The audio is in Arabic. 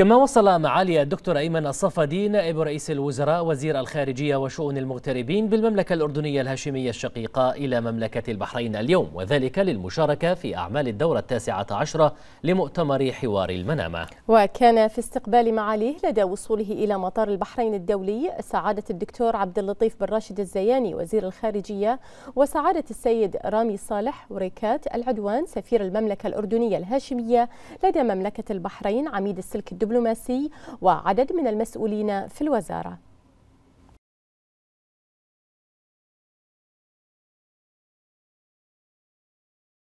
كما وصل معالي الدكتور أيمن الصفدي نائب رئيس الوزراء وزير الخارجية وشؤون المغتربين بالمملكة الأردنية الهاشمية الشقيقة إلى مملكة البحرين اليوم وذلك للمشاركة في أعمال الدورة التاسعة عشرة لمؤتمر حوار المنامة وكان في استقبال معاليه لدى وصوله إلى مطار البحرين الدولي سعادة الدكتور عبد اللطيف بن راشد الزياني وزير الخارجية وسعادة السيد رامي صالح وريكات العدوان سفير المملكة الأردنية الهاشمية لدى مملكة البحرين عميد السلك الدولي الدبلوماسي وعدد من المسؤولين في الوزارة